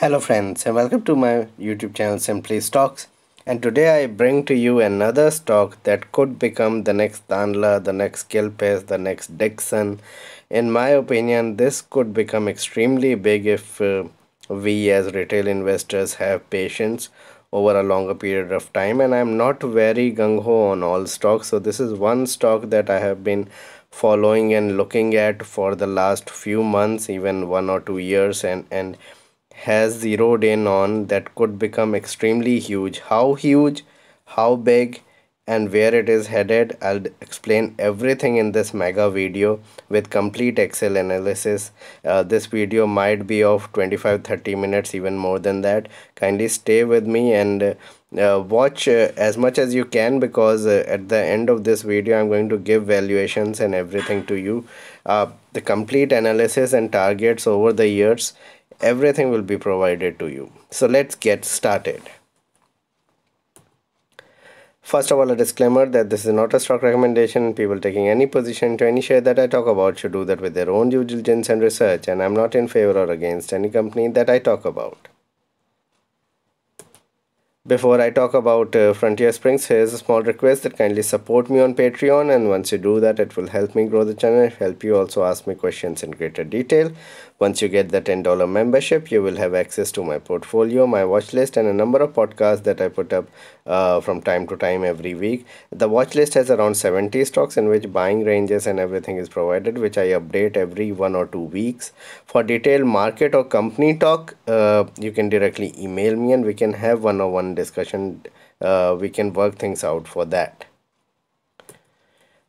Hello friends and welcome to my YouTube channel Simply Stocks and today I bring to you another stock that could become the next Tandler, the next Gilpes, the next Dixon. In my opinion this could become extremely big if uh, we as retail investors have patience over a longer period of time and I'm not very gung-ho on all stocks so this is one stock that I have been following and looking at for the last few months even one or two years and and has zeroed in on that could become extremely huge. How huge, how big and where it is headed, I'll explain everything in this mega video with complete Excel analysis. Uh, this video might be of 25-30 minutes, even more than that. Kindly stay with me and uh, watch uh, as much as you can because uh, at the end of this video I'm going to give valuations and everything to you uh, the complete analysis and targets over the years everything will be provided to you so let's get started First of all, a disclaimer that this is not a stock recommendation. People taking any position to any share that I talk about should do that with their own due diligence and research, and I'm not in favor or against any company that I talk about. Before I talk about uh, Frontier Springs, here's a small request that kindly support me on Patreon and once you do that, it will help me grow the channel, help you also ask me questions in greater detail. Once you get the $10 membership, you will have access to my portfolio, my watch list and a number of podcasts that I put up uh, from time to time every week. The watch list has around 70 stocks in which buying ranges and everything is provided, which I update every one or two weeks. For detailed market or company talk, uh, you can directly email me and we can have one on one discussion. Uh, we can work things out for that.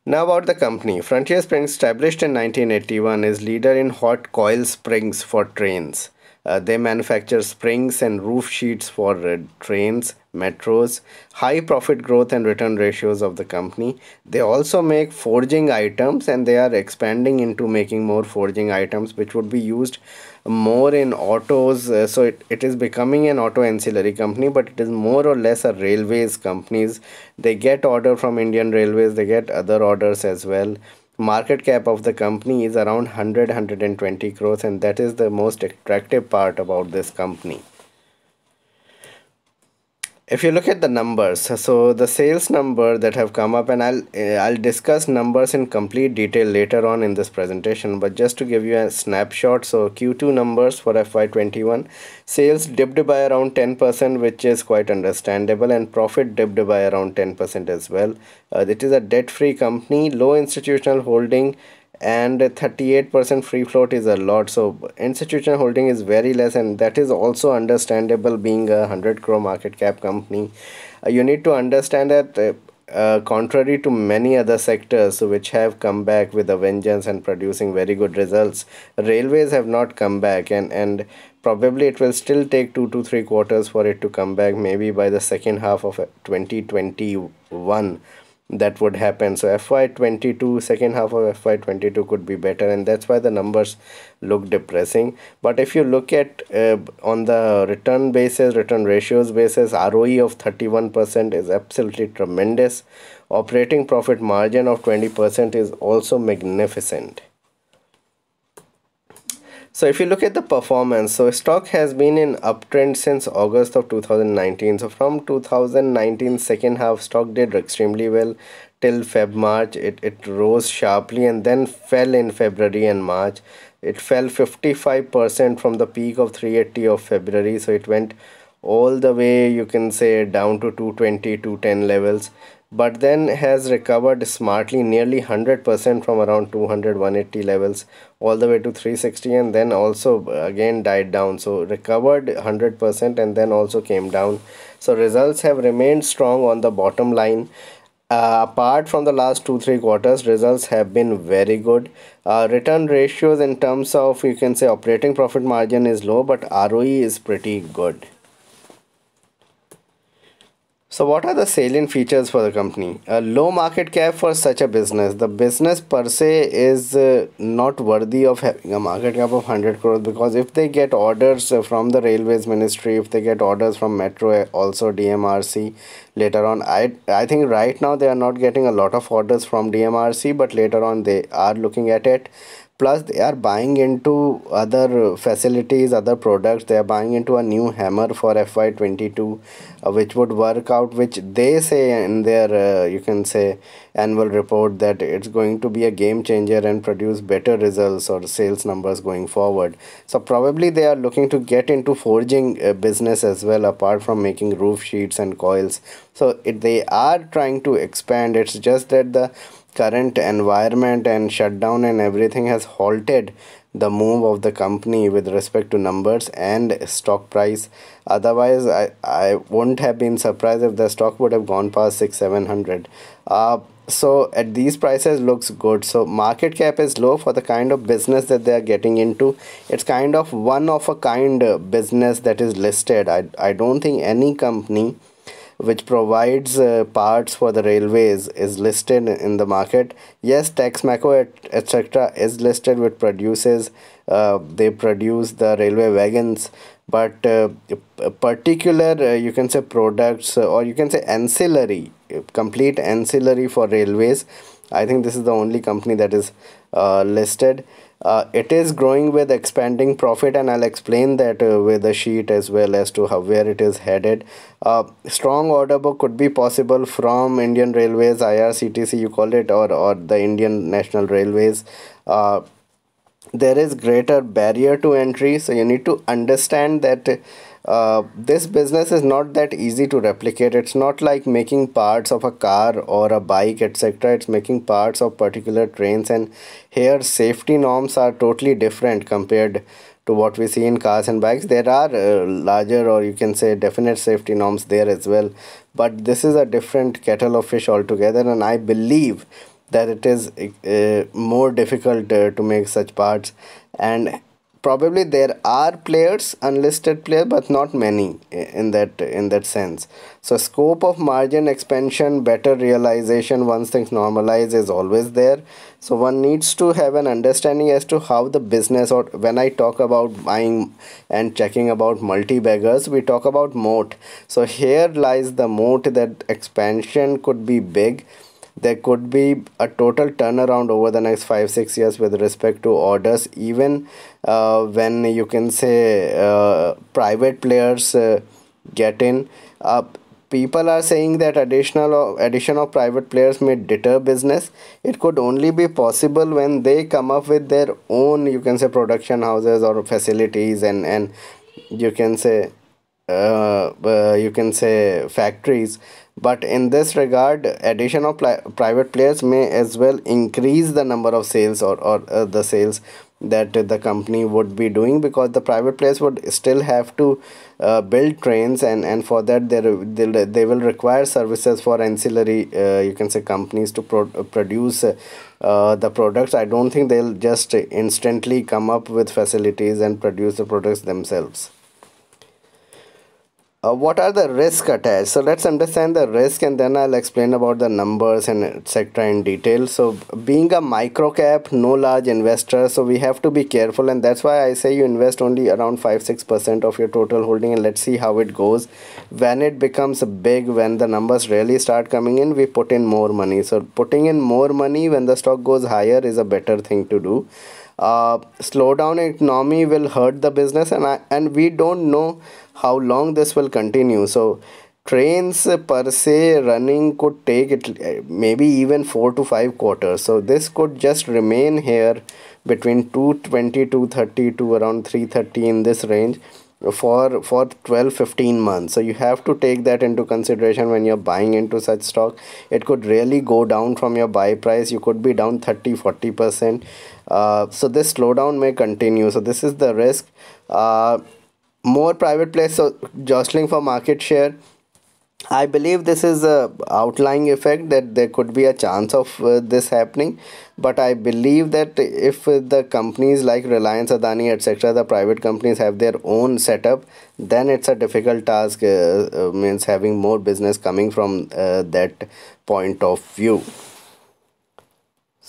Now about the company. Frontier Springs, established in 1981, is leader in hot coil springs for trains. Uh, they manufacture springs and roof sheets for uh, trains, metros, high profit growth and return ratios of the company. They also make forging items and they are expanding into making more forging items which would be used more in autos. Uh, so it, it is becoming an auto ancillary company but it is more or less a railways companies. They get order from Indian Railways, they get other orders as well market cap of the company is around 100 120 crores and that is the most attractive part about this company if you look at the numbers so the sales number that have come up and I'll eh, I'll discuss numbers in complete detail later on in this presentation but just to give you a snapshot so Q2 numbers for FY21 sales dipped by around 10% which is quite understandable and profit dipped by around 10% as well uh, it is a debt-free company low institutional holding and 38% free float is a lot so institutional holding is very less and that is also understandable being a 100 crore market cap company uh, you need to understand that uh, uh, contrary to many other sectors which have come back with a vengeance and producing very good results railways have not come back and and probably it will still take two to three quarters for it to come back maybe by the second half of 2021 that would happen so fy22 second half of fy22 could be better and that's why the numbers look depressing but if you look at uh, on the return basis return ratios basis roe of 31% is absolutely tremendous operating profit margin of 20% is also magnificent so if you look at the performance, so stock has been in uptrend since August of 2019. So from 2019 second half, stock did extremely well till Feb March. It, it rose sharply and then fell in February and March. It fell 55% from the peak of 380 of February. So it went all the way you can say down to 220 210 levels but then has recovered smartly nearly 100% from around 200 180 levels all the way to 360 and then also uh, again died down so recovered 100% and then also came down so results have remained strong on the bottom line uh, apart from the last two three quarters results have been very good uh, return ratios in terms of you can say operating profit margin is low but roe is pretty good so what are the salient features for the company? A low market cap for such a business. The business per se is uh, not worthy of having a market cap of 100 crores because if they get orders uh, from the railways ministry, if they get orders from Metro, eh, also DMRC later on, I, I think right now they are not getting a lot of orders from DMRC but later on they are looking at it plus they are buying into other facilities other products they are buying into a new hammer for fy22 uh, which would work out which they say in their uh, you can say annual report that it's going to be a game changer and produce better results or sales numbers going forward so probably they are looking to get into forging uh, business as well apart from making roof sheets and coils so it, they are trying to expand it's just that the current environment and shutdown and everything has halted the move of the company with respect to numbers and stock price otherwise i i wouldn't have been surprised if the stock would have gone past 6 700 uh so at these prices looks good so market cap is low for the kind of business that they are getting into it's kind of one of a kind business that is listed i i don't think any company which provides uh, parts for the railways is listed in the market yes texmaco etc is listed which produces uh, they produce the railway wagons but uh, particular uh, you can say products uh, or you can say ancillary uh, complete ancillary for railways i think this is the only company that is uh, listed uh, it is growing with expanding profit and i'll explain that uh, with a sheet as well as to how where it is headed uh, strong order book could be possible from indian railways irctc you call it or or the indian national railways uh, there is greater barrier to entry so you need to understand that uh, this business is not that easy to replicate it's not like making parts of a car or a bike etc it's making parts of particular trains and here safety norms are totally different compared to what we see in cars and bikes there are uh, larger or you can say definite safety norms there as well but this is a different kettle of fish altogether and i believe that it is uh, more difficult uh, to make such parts and probably there are players unlisted player but not many in that in that sense so scope of margin expansion better realization once things normalize is always there so one needs to have an understanding as to how the business or when i talk about buying and checking about multi-baggers we talk about moat so here lies the moat that expansion could be big there could be a total turnaround over the next five six years with respect to orders even uh, when you can say uh, private players uh, get in uh, people are saying that additional addition of private players may deter business it could only be possible when they come up with their own you can say production houses or facilities and and you can say uh, uh you can say factories but in this regard addition of private players may as well increase the number of sales or, or uh, the sales that the company would be doing because the private players would still have to uh, build trains and and for that they they, they will require services for ancillary uh, you can say companies to pro produce uh, the products i don't think they'll just instantly come up with facilities and produce the products themselves uh, what are the risk attached so let's understand the risk and then i'll explain about the numbers and etc in detail so being a micro cap no large investor so we have to be careful and that's why i say you invest only around 5 6 percent of your total holding and let's see how it goes when it becomes big when the numbers really start coming in we put in more money so putting in more money when the stock goes higher is a better thing to do uh, slowdown economy will hurt the business and I, and we don't know how long this will continue so trains per se running could take it eh, maybe even four to five quarters so this could just remain here between 220 to thirty to around 330 in this range for for 12 15 months so you have to take that into consideration when you're buying into such stock it could really go down from your buy price you could be down 30 40 percent uh, so this slowdown may continue so this is the risk uh, more private players so jostling for market share i believe this is a outlying effect that there could be a chance of uh, this happening but i believe that if the companies like reliance adani etc the private companies have their own setup then it's a difficult task uh, uh means having more business coming from uh, that point of view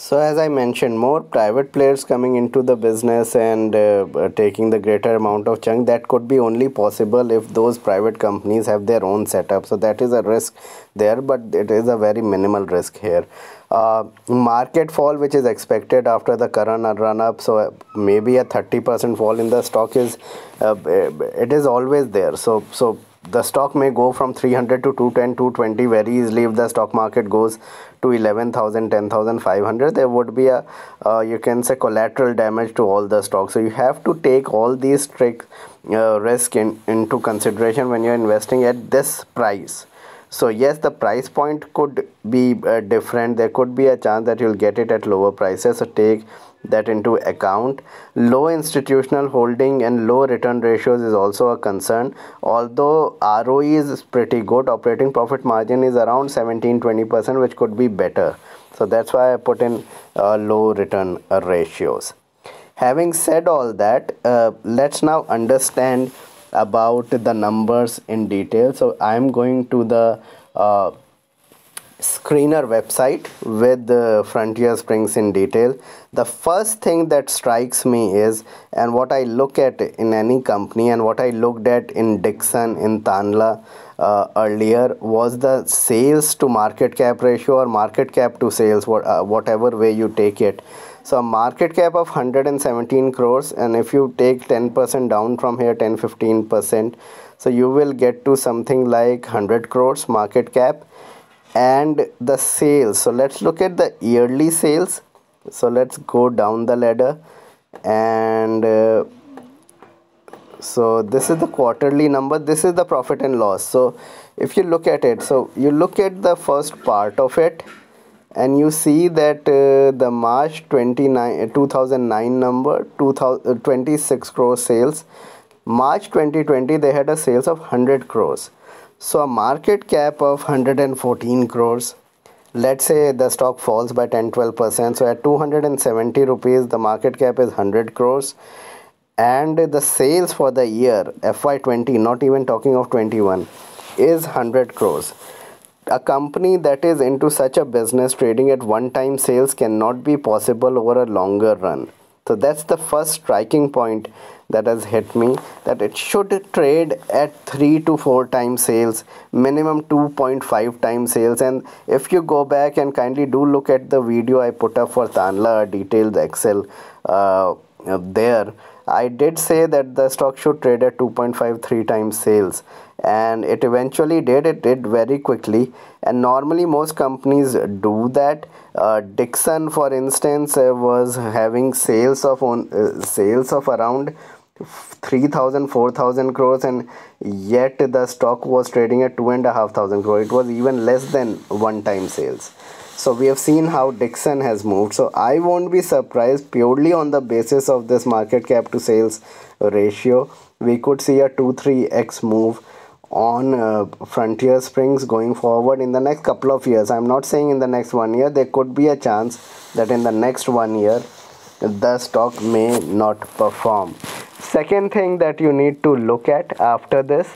so as I mentioned, more private players coming into the business and uh, taking the greater amount of chunk, that could be only possible if those private companies have their own setup. So that is a risk there, but it is a very minimal risk here. Uh, market fall which is expected after the current run up, so uh, maybe a 30% fall in the stock is, uh, it is always there. So, so the stock may go from 300 to 210 220 very easily if the stock market goes to 11000 10500 there would be a uh, you can say collateral damage to all the stocks so you have to take all these trick uh, risk in, into consideration when you're investing at this price so yes the price point could be uh, different there could be a chance that you'll get it at lower prices so take that into account. Low institutional holding and low return ratios is also a concern. Although ROE is pretty good, operating profit margin is around 17-20% which could be better. So that's why I put in uh, low return uh, ratios. Having said all that, uh, let's now understand about the numbers in detail. So I'm going to the uh, screener website with the uh, Frontier Springs in detail the first thing that strikes me is and what i look at in any company and what i looked at in dixon in tanla uh, earlier was the sales to market cap ratio or market cap to sales what, uh, whatever way you take it so market cap of 117 crores and if you take 10% down from here 10 15% so you will get to something like 100 crores market cap and the sales so let's look at the yearly sales so let's go down the ladder and uh, so this is the quarterly number this is the profit and loss so if you look at it so you look at the first part of it and you see that uh, the March 29 uh, 2009 number 2000, uh, 26 crore sales March 2020 they had a sales of 100 crores so a market cap of 114 crores let's say the stock falls by 10 12% so at 270 rupees the market cap is 100 crores and the sales for the year fy20 not even talking of 21 is 100 crores a company that is into such a business trading at one time sales cannot be possible over a longer run so that's the first striking point that has hit me that it should trade at 3 to 4 times sales minimum 2.5 times sales and if you go back and kindly do look at the video I put up for Tanla detailed Excel uh, there I did say that the stock should trade at 2.53 times sales and it eventually did it did very quickly and normally most companies do that uh, Dixon for instance uh, was having sales of on, uh, sales of around 3000 4000 crores and yet the stock was trading at 2500 crores. it was even less than one time sales so we have seen how dixon has moved so i won't be surprised purely on the basis of this market cap to sales ratio we could see a 2 3x move on uh, frontier springs going forward in the next couple of years i'm not saying in the next one year there could be a chance that in the next one year the stock may not perform second thing that you need to look at after this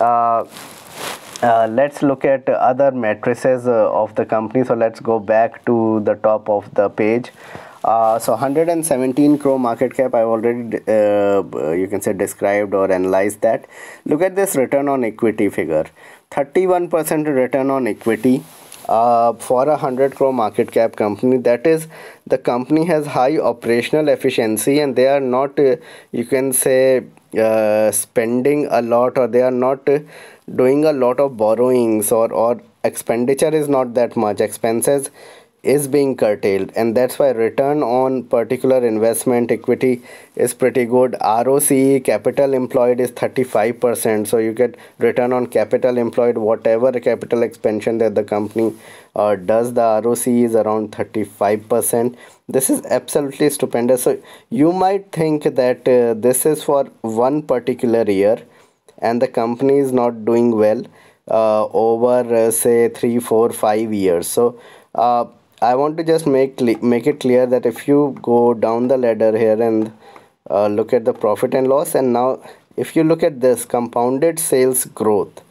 uh, uh, let's look at other matrices uh, of the company so let's go back to the top of the page uh, so 117 crore market cap i've already uh, you can say described or analyzed that look at this return on equity figure 31% return on equity uh, for a 100 crore market cap company that is the company has high operational efficiency and they are not uh, you can say uh, spending a lot or they are not uh, doing a lot of borrowings or or expenditure is not that much expenses is being curtailed and that's why return on particular investment equity is pretty good ROCE capital employed is 35% so you get return on capital employed whatever capital expansion that the company uh, does the ROCE is around 35% this is absolutely stupendous so you might think that uh, this is for one particular year and the company is not doing well uh, over uh, say 3 4 5 years so uh, I want to just make make it clear that if you go down the ladder here and uh, look at the profit and loss and now if you look at this compounded sales growth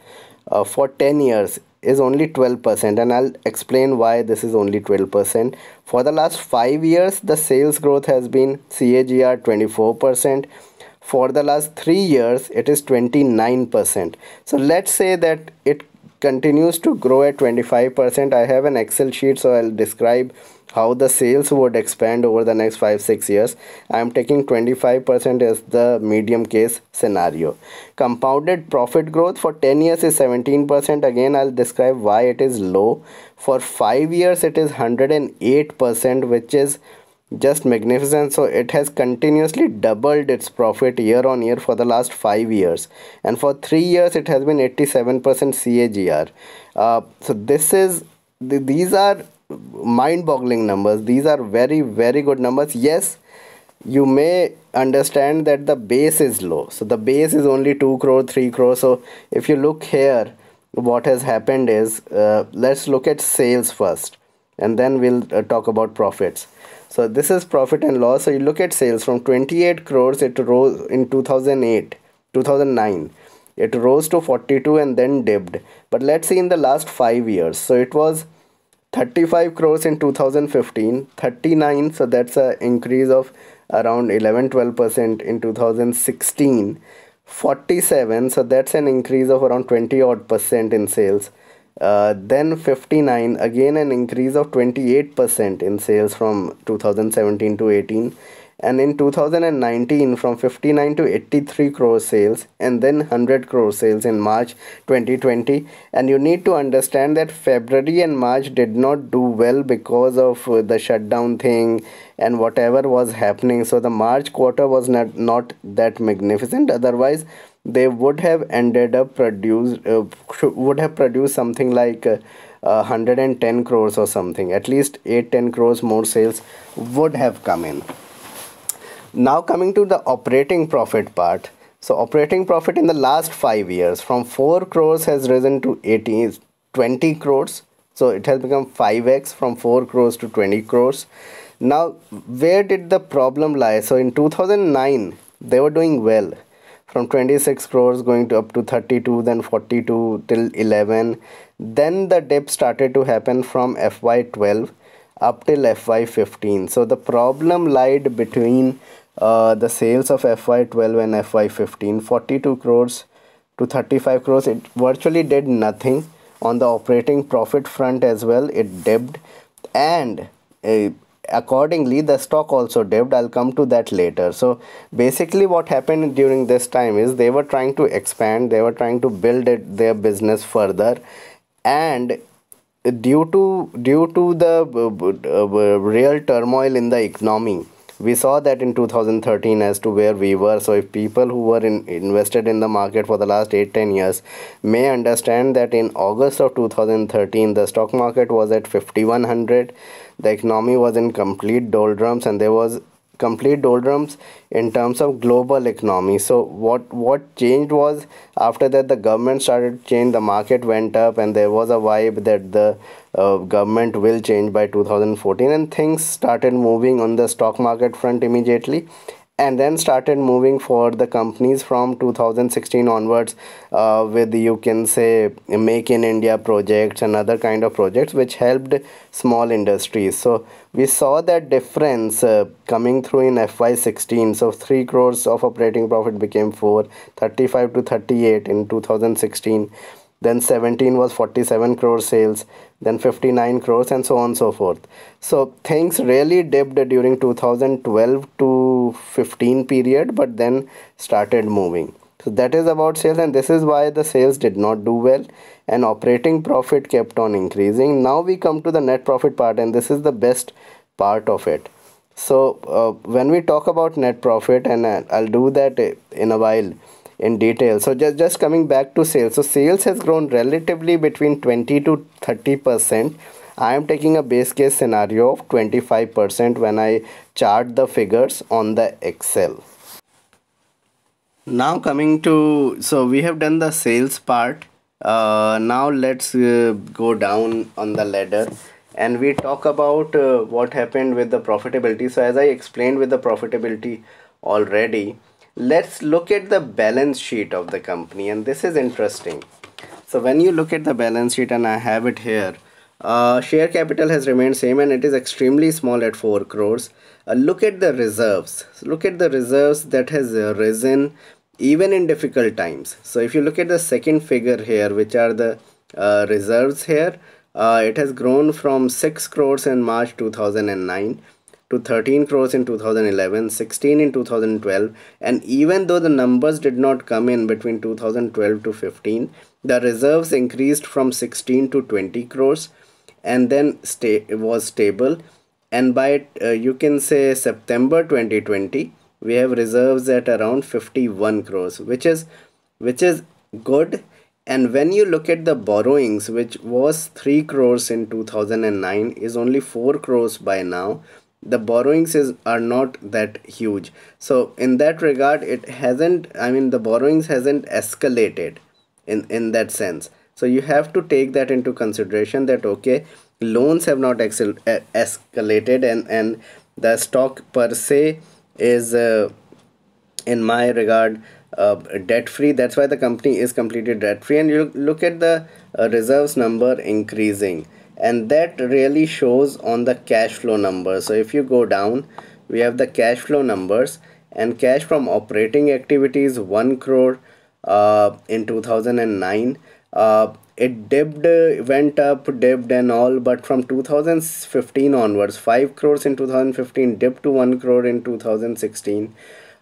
uh, for 10 years is only 12% and I'll explain why this is only 12%. For the last 5 years the sales growth has been CAGR 24%. For the last 3 years it is 29%. So let's say that it continues to grow at 25%. I have an Excel sheet so I'll describe how the sales would expand over the next 5-6 years. I'm taking 25% as the medium case scenario. Compounded profit growth for 10 years is 17%. Again, I'll describe why it is low. For 5 years, it is 108% which is just magnificent so it has continuously doubled its profit year on year for the last five years and for three years it has been 87% CAGR uh, so this is th these are mind-boggling numbers these are very very good numbers yes you may understand that the base is low so the base is only 2 crore 3 crore so if you look here what has happened is uh, let's look at sales first and then we'll uh, talk about profits so this is profit and loss so you look at sales from 28 crores it rose in 2008 2009 it rose to 42 and then dipped but let's see in the last 5 years so it was 35 crores in 2015 39 so that's an increase of around 11 12% in 2016 47 so that's an increase of around 20 odd percent in sales uh, then 59 again an increase of 28% in sales from 2017 to 18 and in 2019 from 59 to 83 crore sales and then 100 crore sales in March 2020 and you need to understand that February and March did not do well because of uh, the shutdown thing and whatever was happening so the March quarter was not not that magnificent otherwise they would have ended up produced uh, would have produced something like uh, 110 crores or something at least 8 10 crores more sales would have come in now coming to the operating profit part so operating profit in the last 5 years from 4 crores has risen to 18 20 crores so it has become 5x from 4 crores to 20 crores now where did the problem lie so in 2009 they were doing well from 26 crores going to up to 32 then 42 till 11 then the dip started to happen from fy12 up till fy15 so the problem lied between uh, the sales of fy12 and fy15 42 crores to 35 crores it virtually did nothing on the operating profit front as well it dipped and uh, accordingly the stock also dipped i'll come to that later so basically what happened during this time is they were trying to expand they were trying to build it, their business further and due to due to the uh, uh real turmoil in the economy we saw that in 2013 as to where we were so if people who were in, invested in the market for the last 8 10 years may understand that in august of 2013 the stock market was at 5100 the economy was in complete doldrums and there was complete doldrums in terms of global economy so what what changed was after that the government started to change the market went up and there was a vibe that the uh, government will change by 2014 and things started moving on the stock market front immediately and then started moving for the companies from 2016 onwards uh, with you can say make in india projects and other kind of projects which helped small industries so we saw that difference uh, coming through in fy16 so 3 crores of operating profit became 4 35 to 38 in 2016 then 17 was 47 crore sales then 59 crores and so on and so forth so things really dipped during 2012 to 15 period but then started moving so that is about sales and this is why the sales did not do well and operating profit kept on increasing now we come to the net profit part and this is the best part of it so uh, when we talk about net profit and uh, i'll do that uh, in a while in detail so just just coming back to sales so sales has grown relatively between 20 to 30 percent I am taking a base case scenario of 25% when I chart the figures on the Excel. Now coming to, so we have done the sales part. Uh, now let's uh, go down on the ladder and we talk about uh, what happened with the profitability. So as I explained with the profitability already, let's look at the balance sheet of the company and this is interesting so when you look at the balance sheet and i have it here uh, share capital has remained same and it is extremely small at 4 crores uh, look at the reserves look at the reserves that has risen even in difficult times so if you look at the second figure here which are the uh, reserves here uh, it has grown from 6 crores in march 2009 to 13 crores in 2011, 16 in 2012 and even though the numbers did not come in between 2012 to 15, the reserves increased from 16 to 20 crores and then stay was stable and by uh, you can say September 2020 we have reserves at around 51 crores which is which is good and when you look at the borrowings which was 3 crores in 2009 is only 4 crores by now the borrowings is are not that huge so in that regard it hasn't i mean the borrowings hasn't escalated in in that sense so you have to take that into consideration that okay loans have not escalated and and the stock per se is uh, in my regard uh, debt free that's why the company is completely debt free and you look at the uh, reserves number increasing and that really shows on the cash flow number so if you go down we have the cash flow numbers and cash from operating activities 1 crore uh, in 2009 uh, it dipped uh, went up dipped and all but from 2015 onwards 5 crores in 2015 dipped to 1 crore in 2016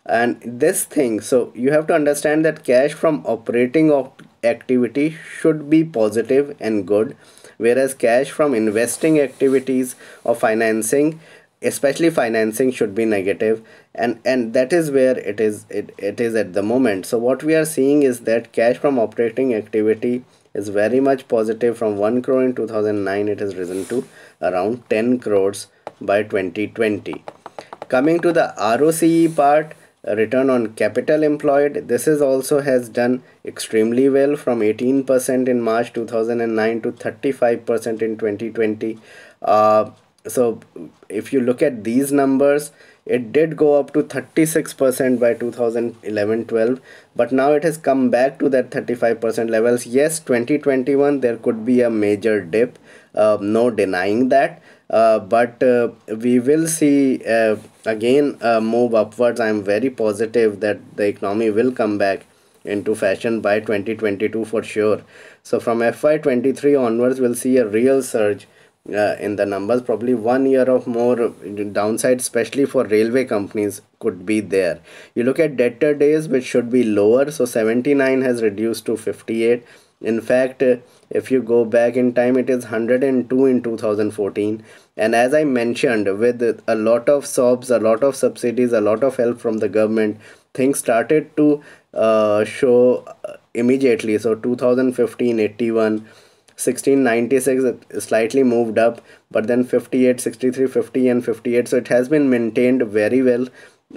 and this thing so you have to understand that cash from operating op activity should be positive and good whereas cash from investing activities or financing especially financing should be negative and and that is where it is it, it is at the moment so what we are seeing is that cash from operating activity is very much positive from 1 crore in 2009 it has risen to around 10 crores by 2020 coming to the roce part return on capital employed this is also has done extremely well from 18% in march 2009 to 35% in 2020 uh, so if you look at these numbers it did go up to 36% by 2011-12 but now it has come back to that 35% levels yes 2021 there could be a major dip uh, no denying that uh, but uh, we will see uh, again a uh, move upwards i am very positive that the economy will come back into fashion by 2022 for sure so from fy23 onwards we'll see a real surge uh, in the numbers probably one year of more downside especially for railway companies could be there you look at debtor days which should be lower so 79 has reduced to 58 in fact if you go back in time it is 102 in 2014 and as i mentioned with a lot of sobs a lot of subsidies a lot of help from the government things started to uh, show uh, immediately so 2015 81 1696 slightly moved up but then 58 63 50 and 58 so it has been maintained very well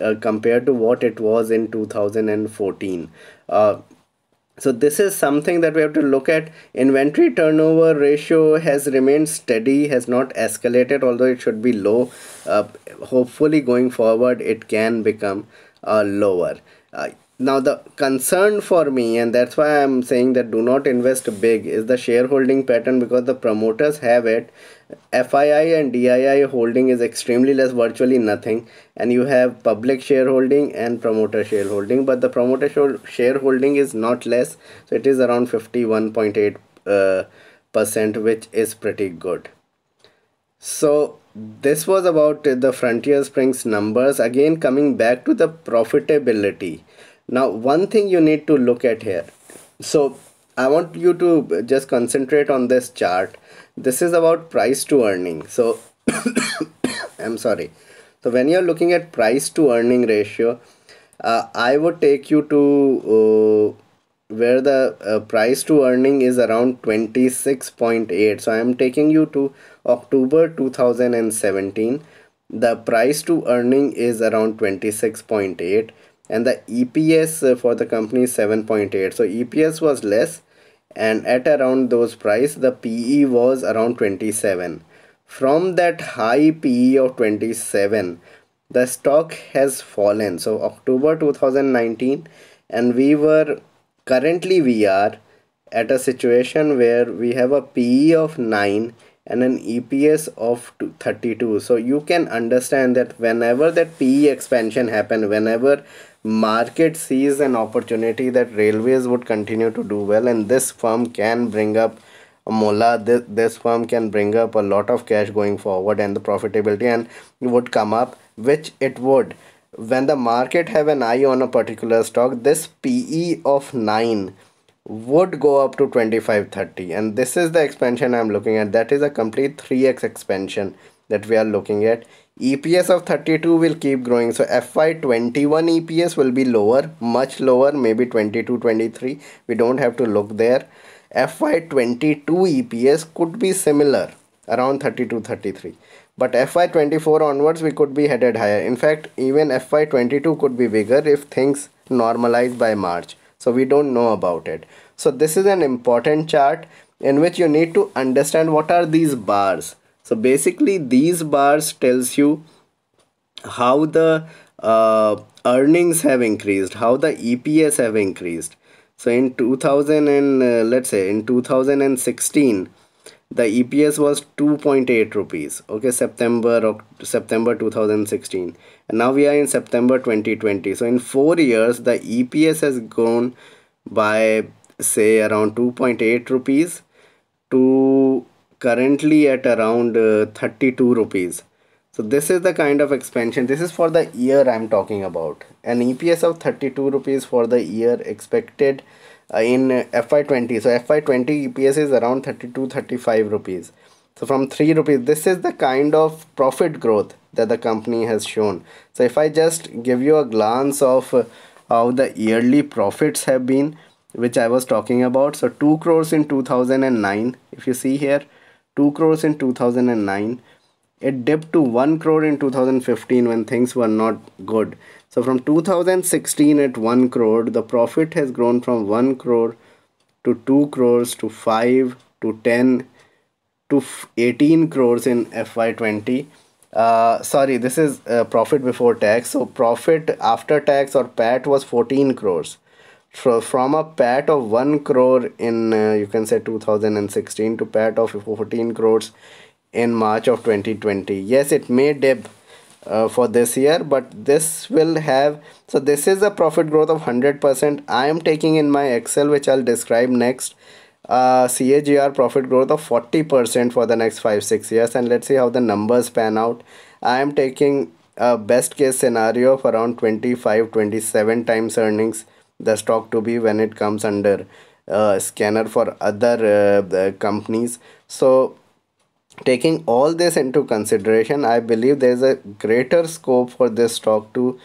uh, compared to what it was in 2014 uh, so this is something that we have to look at. Inventory turnover ratio has remained steady, has not escalated, although it should be low. Uh, hopefully going forward, it can become uh, lower. Uh, now the concern for me and that's why i'm saying that do not invest big is the shareholding pattern because the promoters have it fii and dii holding is extremely less virtually nothing and you have public shareholding and promoter shareholding but the promoter shareholding is not less so it is around 51.8 uh, percent which is pretty good so this was about the frontier springs numbers again coming back to the profitability now one thing you need to look at here so i want you to just concentrate on this chart this is about price to earning so i'm sorry so when you're looking at price to earning ratio uh, i would take you to uh, where the uh, price to earning is around 26.8 so i am taking you to october 2017 the price to earning is around 26.8 and the EPS uh, for the company is 7.8 so EPS was less and at around those price the PE was around 27 from that high PE of 27 the stock has fallen so October 2019 and we were currently we are at a situation where we have a PE of 9 and an EPS of 32 so you can understand that whenever that PE expansion happened, whenever market sees an opportunity that railways would continue to do well and this firm can bring up a mola this, this firm can bring up a lot of cash going forward and the profitability and would come up which it would when the market have an eye on a particular stock this pe of 9 would go up to 25 30 and this is the expansion i'm looking at that is a complete 3x expansion that we are looking at EPS of 32 will keep growing so FY21 EPS will be lower much lower maybe 22 23 we don't have to look there FY22 EPS could be similar around 32 33 but FY24 onwards we could be headed higher in fact even FY22 could be bigger if things normalize by March so we don't know about it so this is an important chart in which you need to understand what are these bars so basically these bars tells you how the uh, earnings have increased how the eps have increased so in 2000 and uh, let's say in 2016 the eps was 2.8 rupees okay september september 2016 and now we are in september 2020 so in four years the eps has grown by say around 2.8 rupees to currently at around uh, 32 rupees so this is the kind of expansion this is for the year i'm talking about an eps of 32 rupees for the year expected uh, in uh, fy20 so fy20 eps is around 32 35 rupees so from 3 rupees this is the kind of profit growth that the company has shown so if i just give you a glance of uh, how the yearly profits have been which i was talking about so 2 crores in 2009 if you see here 2 crores in 2009 it dipped to 1 crore in 2015 when things were not good so from 2016 at 1 crore the profit has grown from 1 crore to 2 crores to 5 to 10 to 18 crores in fy20 uh, sorry this is uh, profit before tax so profit after tax or pat was 14 crores from a pat of 1 crore in uh, you can say 2016 to pat of 14 crores in march of 2020 yes it may dip uh, for this year but this will have so this is a profit growth of 100% i am taking in my excel which i'll describe next uh, CAGR profit growth of 40% for the next 5-6 years and let's see how the numbers pan out. I am taking a best case scenario of around 25-27 times earnings the stock to be when it comes under uh, scanner for other uh, companies so taking all this into consideration i believe there's a greater scope for this stock to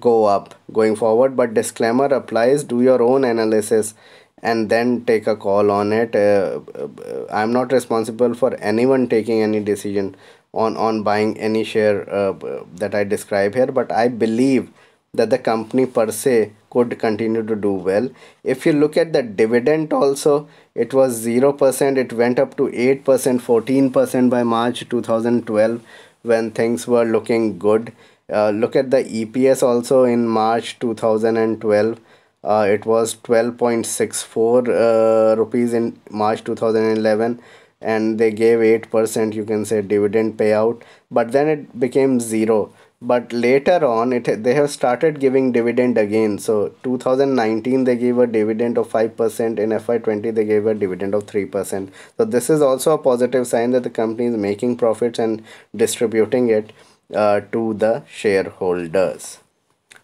go up going forward but disclaimer applies do your own analysis and then take a call on it uh, uh i'm not responsible for anyone taking any decision on on buying any share uh, that i describe here but i believe that the company per se could continue to do well if you look at the dividend also it was 0% it went up to 8% 14% by march 2012 when things were looking good uh, look at the eps also in march 2012 uh, it was 12.64 uh, rupees in march 2011 and they gave 8% you can say dividend payout but then it became zero but later on it they have started giving dividend again so 2019 they gave a dividend of 5% in FY20 they gave a dividend of 3% so this is also a positive sign that the company is making profits and distributing it uh, to the shareholders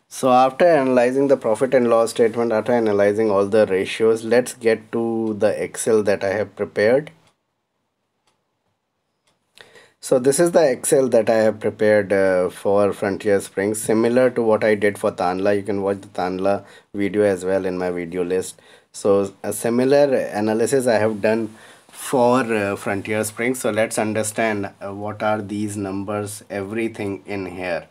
so after analyzing the profit and loss statement after analyzing all the ratios let's get to the excel that I have prepared so this is the Excel that I have prepared uh, for Frontier Springs, similar to what I did for Tanla. You can watch the Tanla video as well in my video list. So a similar analysis I have done for uh, Frontier Springs. So let's understand uh, what are these numbers, everything in here.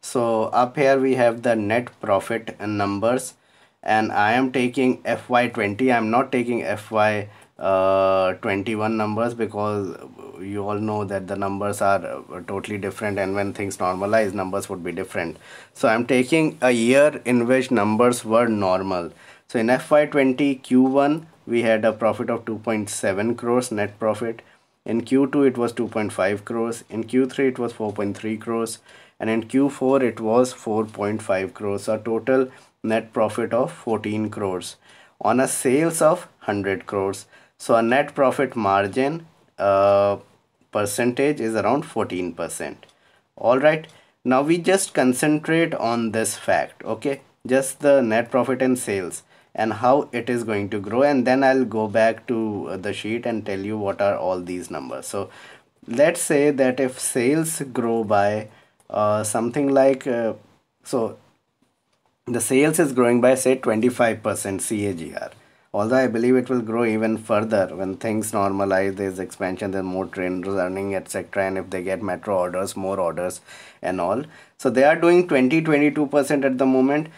So up here we have the net profit numbers and I am taking FY20. I'm not taking FY uh, 21 numbers because you all know that the numbers are uh, totally different and when things normalize numbers would be different so i'm taking a year in which numbers were normal so in fy20 q1 we had a profit of 2.7 crores net profit in q2 it was 2.5 crores in q3 it was 4.3 crores and in q4 it was 4.5 crores A total net profit of 14 crores on a sales of 100 crores so our net profit margin uh, percentage is around 14%. All right. Now we just concentrate on this fact. Okay. Just the net profit and sales and how it is going to grow. And then I'll go back to uh, the sheet and tell you what are all these numbers. So let's say that if sales grow by uh, something like, uh, so the sales is growing by say 25% CAGR although I believe it will grow even further when things normalize, there's expansion, there's more train running, etc. And if they get metro orders, more orders and all. So they are doing 20 22% at the moment,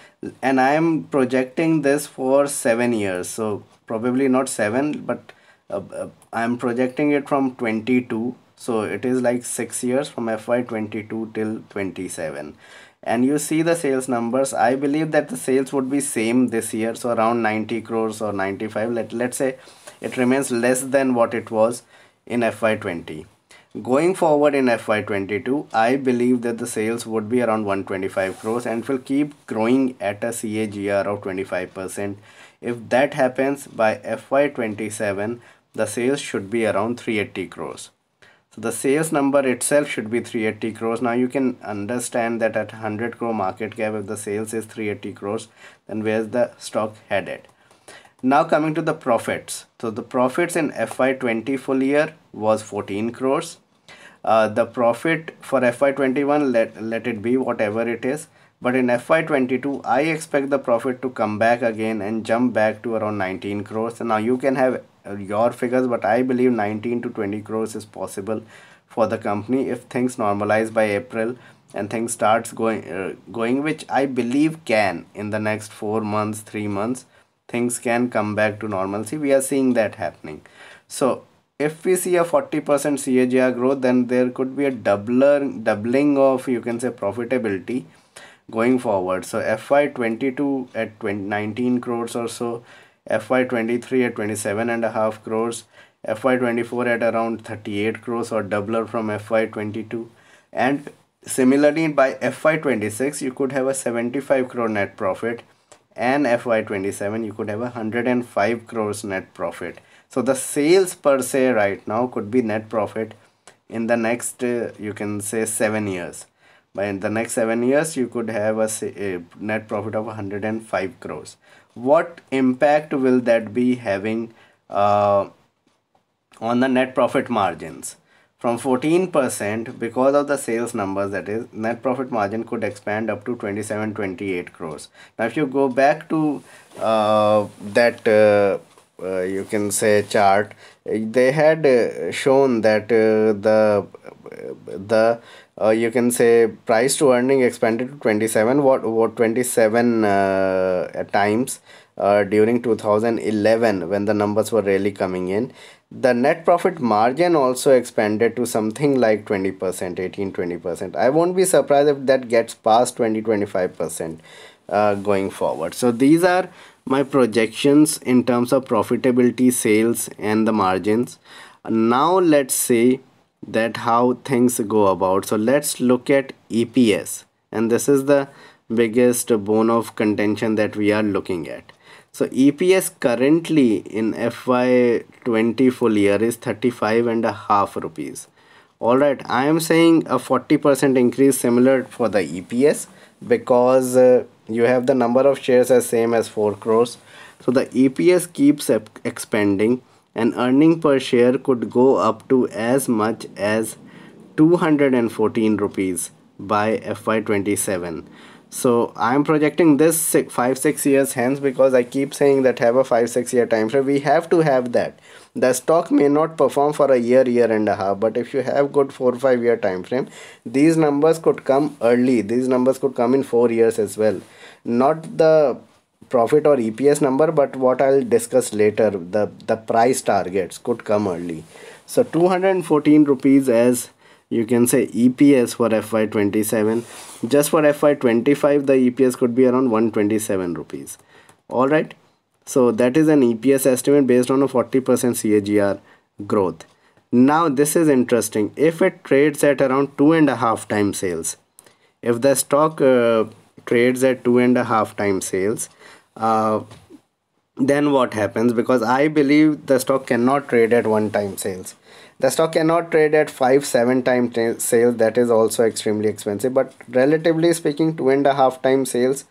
and I am projecting this for seven years. So probably not seven, but uh, uh, I'm projecting it from 22. So it is like six years from FY22 till 27 and you see the sales numbers i believe that the sales would be same this year so around 90 crores or 95 let let's say it remains less than what it was in fy20 going forward in fy22 i believe that the sales would be around 125 crores and will keep growing at a cagr of 25% if that happens by fy27 the sales should be around 380 crores so the sales number itself should be 380 crores. Now you can understand that at 100 crore market cap, if the sales is 380 crores, then where's the stock headed? Now coming to the profits. So the profits in FY20 full year was 14 crores. Uh, the profit for FY21, let, let it be whatever it is. But in FY22, I expect the profit to come back again and jump back to around 19 crores. And now you can have uh, your figures but i believe 19 to 20 crores is possible for the company if things normalize by april and things starts going uh, going which i believe can in the next 4 months 3 months things can come back to normalcy we are seeing that happening so if we see a 40% CAGR growth then there could be a doubler doubling of you can say profitability going forward so FY22 at 20, 19 crores or so FY23 at 27 and a half crores, FY24 at around 38 crores or doubler from FY22 and similarly by FY26 you could have a 75 crore net profit and FY27 you could have a 105 crores net profit. So the sales per se right now could be net profit in the next uh, you can say 7 years. By in the next 7 years you could have a, a uh, net profit of 105 crores what impact will that be having uh, on the net profit margins from 14% because of the sales numbers that is net profit margin could expand up to 27 28 crores now if you go back to uh, that uh, uh, you can say chart they had uh, shown that uh, the uh, the uh, you can say price to earning expanded to 27 what what 27 uh, times uh, during 2011 when the numbers were really coming in the net profit margin also expanded to something like 20% 18 20% i won't be surprised if that gets past 20 25% uh, going forward so these are my projections in terms of profitability sales and the margins now let's see that how things go about so let's look at EPS and this is the biggest bone of contention that we are looking at so EPS currently in FY20 full year is 35 and a half rupees all right I am saying a 40% increase similar for the EPS because uh, you have the number of shares as same as 4 crores so the EPS keeps expanding and earning per share could go up to as much as 214 rupees by FY27. So I'm projecting this 5 6 years hence because I keep saying that have a 5 6 year time frame. We have to have that. The stock may not perform for a year, year and a half, but if you have good 4 5 year time frame, these numbers could come early. These numbers could come in 4 years as well. Not the profit or EPS number but what I'll discuss later the the price targets could come early so 214 rupees as you can say EPS for FY27 just for FY25 the EPS could be around 127 rupees alright so that is an EPS estimate based on a 40% CAGR growth now this is interesting if it trades at around two and a half times sales if the stock uh, trades at two and a half times sales uh, then what happens because i believe the stock cannot trade at one time sales the stock cannot trade at five seven time t- sales that is also extremely expensive but relatively speaking two and a half time sales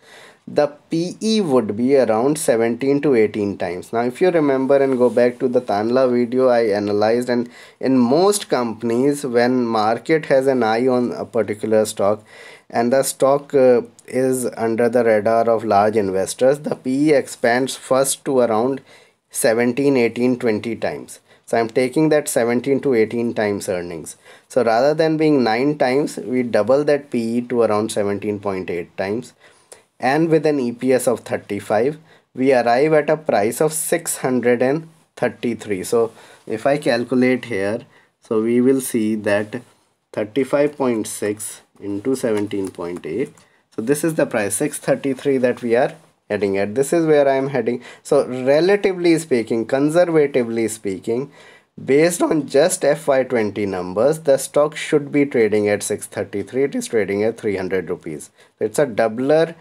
the PE would be around 17 to 18 times. Now, if you remember and go back to the Tanla video I analyzed and in most companies when market has an eye on a particular stock, and the stock uh, is under the radar of large investors the pe expands first to around 17 18 20 times so i'm taking that 17 to 18 times earnings so rather than being 9 times we double that pe to around 17.8 times and with an eps of 35 we arrive at a price of 633 so if i calculate here so we will see that 35.6 into 17.8 so this is the price 633 that we are heading at this is where I am heading so relatively speaking conservatively speaking based on just FY20 numbers the stock should be trading at 633 it is trading at 300 rupees it's a doubler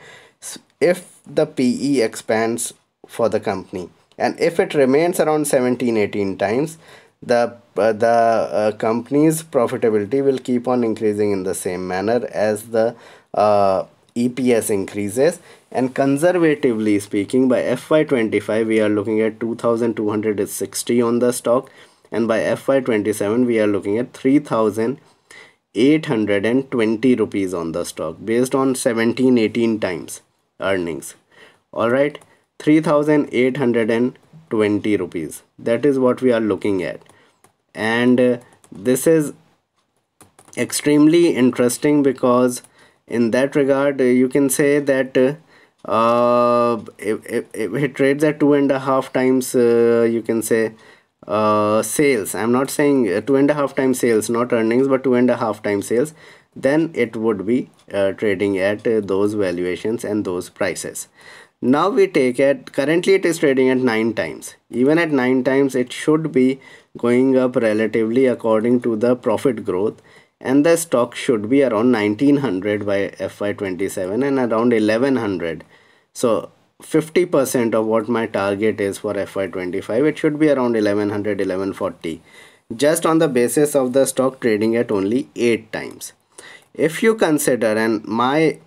if the PE expands for the company and if it remains around 17 18 times the uh, the uh, company's profitability will keep on increasing in the same manner as the uh, EPS increases and conservatively speaking by FY25 we are looking at 2260 on the stock and by FY27 we are looking at 3820 rupees on the stock based on 17 18 times earnings all right 3820 20 rupees that is what we are looking at and uh, this is extremely interesting because in that regard uh, you can say that uh, uh if, if, if it trades at two and a half times uh, you can say uh, sales i'm not saying two and a half times sales not earnings but two and a half times sales then it would be trading at those valuations and those prices now we take it currently it is trading at 9 times even at 9 times it should be going up relatively according to the profit growth and the stock should be around 1900 by FY27 and around 1100 so 50% of what my target is for FY25 it should be around 1100 1140 just on the basis of the stock trading at only 8 times if you consider and my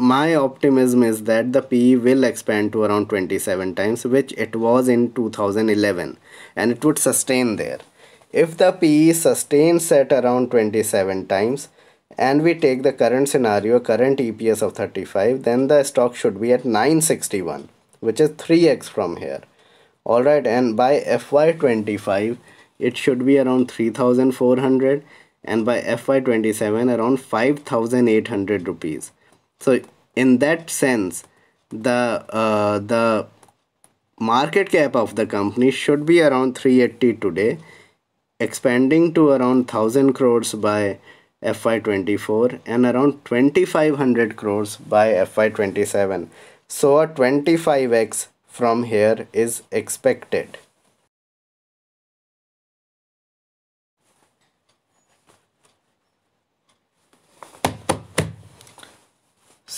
my optimism is that the PE will expand to around 27 times which it was in 2011 and it would sustain there. If the PE sustains at around 27 times and we take the current scenario current EPS of 35 then the stock should be at 961 which is 3x from here. Alright and by FY25 it should be around 3400 and by FY27 around 5800 rupees so in that sense the uh, the market cap of the company should be around 380 today expanding to around 1000 crores by FY24 and around 2500 crores by FY27 so a 25x from here is expected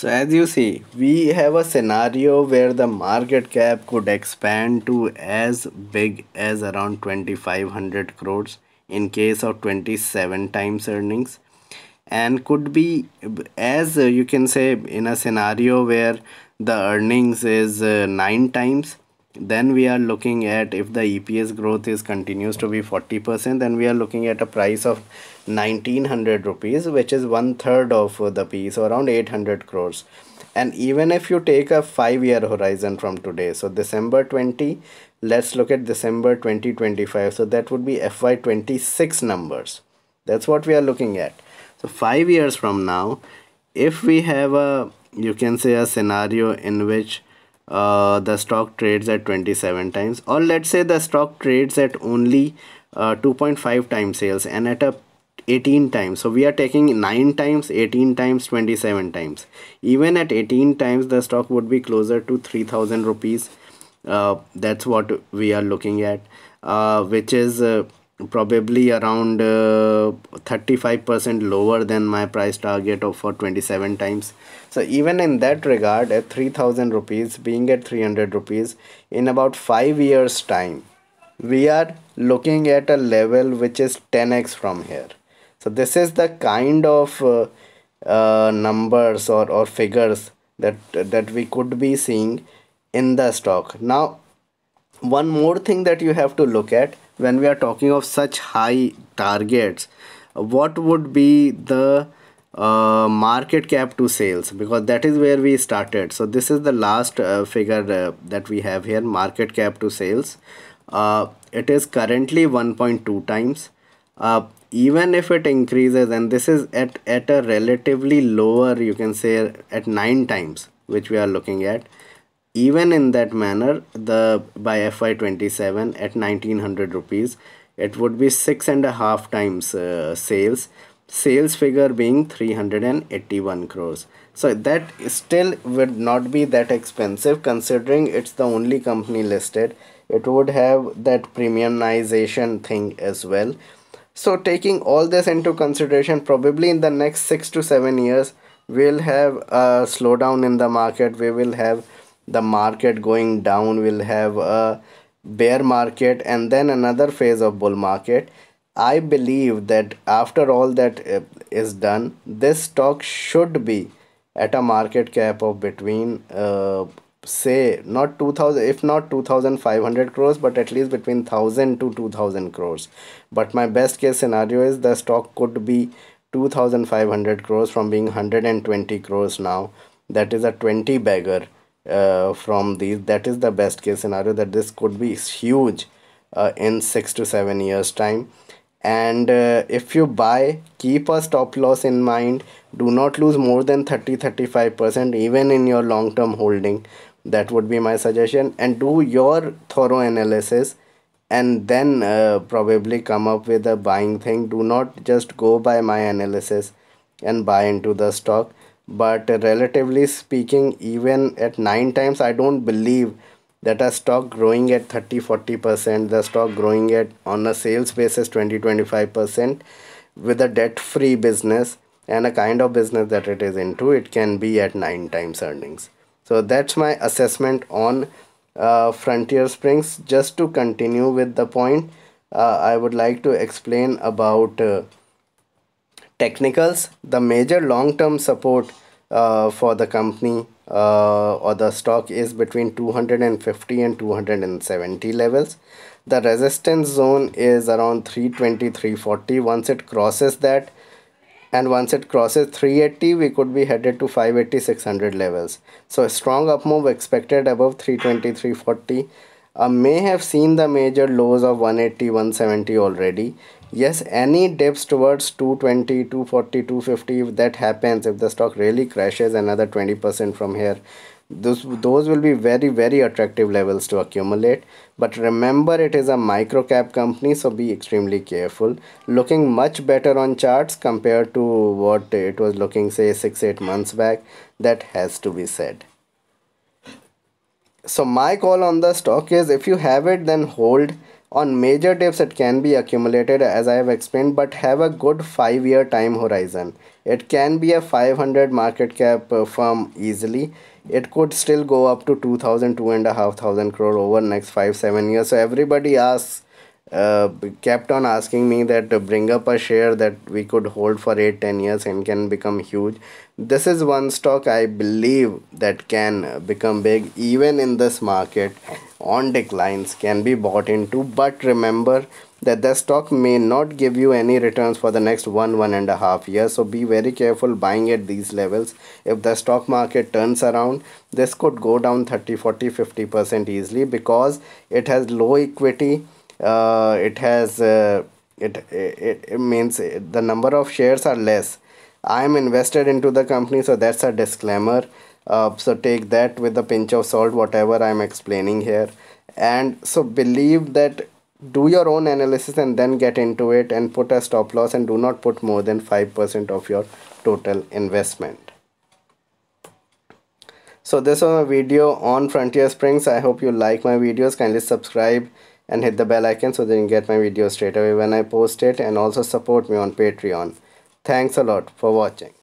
So as you see, we have a scenario where the market cap could expand to as big as around 2500 crores in case of 27 times earnings and could be as you can say in a scenario where the earnings is uh, 9 times then we are looking at if the EPS growth is continues to be 40% then we are looking at a price of 1900 rupees which is one third of the P so around 800 crores and even if you take a five year horizon from today so December 20 let's look at December 2025 so that would be FY26 numbers that's what we are looking at so five years from now if we have a you can say a scenario in which uh, the stock trades at 27 times or let's say the stock trades at only uh, 2.5 times sales and at a 18 times so we are taking 9 times 18 times 27 times even at 18 times the stock would be closer to 3000 rupees uh, that's what we are looking at uh, which is uh, probably around 35% uh, lower than my price target of for uh, 27 times so even in that regard at 3000 rupees being at 300 rupees in about 5 years time we are looking at a level which is 10x from here so this is the kind of uh, uh, numbers or, or figures that that we could be seeing in the stock now one more thing that you have to look at when we are talking of such high targets what would be the uh, market cap to sales because that is where we started so this is the last uh, figure uh, that we have here market cap to sales uh, it is currently 1.2 times uh, even if it increases and this is at at a relatively lower you can say at 9 times which we are looking at even in that manner the by fy27 at 1900 rupees it would be six and a half times uh, sales sales figure being 381 crores so that still would not be that expensive considering it's the only company listed it would have that premiumization thing as well so taking all this into consideration probably in the next six to seven years we'll have a slowdown in the market we will have the market going down will have a bear market and then another phase of bull market i believe that after all that uh, is done this stock should be at a market cap of between uh, say not 2000 if not 2500 crores but at least between 1000 to 2000 crores but my best case scenario is the stock could be 2500 crores from being 120 crores now that is a 20 bagger uh, from these that is the best case scenario that this could be huge uh, in six to seven years time and uh, if you buy keep a stop loss in mind do not lose more than 30 35 percent even in your long term holding that would be my suggestion and do your thorough analysis and then uh, probably come up with a buying thing do not just go by my analysis and buy into the stock but relatively speaking even at 9 times i don't believe that a stock growing at 30 40 percent the stock growing at on a sales basis 20 25 percent with a debt free business and a kind of business that it is into it can be at 9 times earnings so that's my assessment on uh, frontier springs just to continue with the point uh, i would like to explain about uh, technicals the major long term support uh, for the company uh, or the stock is between 250 and 270 levels the resistance zone is around 320 340 once it crosses that and once it crosses 380 we could be headed to 580 600 levels so a strong up move expected above 320 340 uh, may have seen the major lows of 180 170 already yes any dips towards 220 240 250 if that happens if the stock really crashes another 20% from here those those will be very very attractive levels to accumulate but remember it is a micro cap company so be extremely careful looking much better on charts compared to what it was looking say 6 8 months back that has to be said so my call on the stock is if you have it then hold on major dips it can be accumulated as I have explained but have a good 5 year time horizon. It can be a 500 market cap uh, firm easily. It could still go up to 2000 2,500 crore over next 5-7 years. So everybody asks uh, kept on asking me that uh, bring up a share that we could hold for 8 10 years and can become huge this is one stock i believe that can become big even in this market on declines can be bought into but remember that the stock may not give you any returns for the next one one and a half years so be very careful buying at these levels if the stock market turns around this could go down 30 40 50 percent easily because it has low equity uh, it has uh, it, it it means the number of shares are less i am invested into the company so that's a disclaimer uh, so take that with a pinch of salt whatever i'm explaining here and so believe that do your own analysis and then get into it and put a stop loss and do not put more than 5% of your total investment. So this was a video on Frontier Springs. I hope you like my videos. Kindly subscribe and hit the bell icon so that you get my video straight away when I post it and also support me on Patreon. Thanks a lot for watching.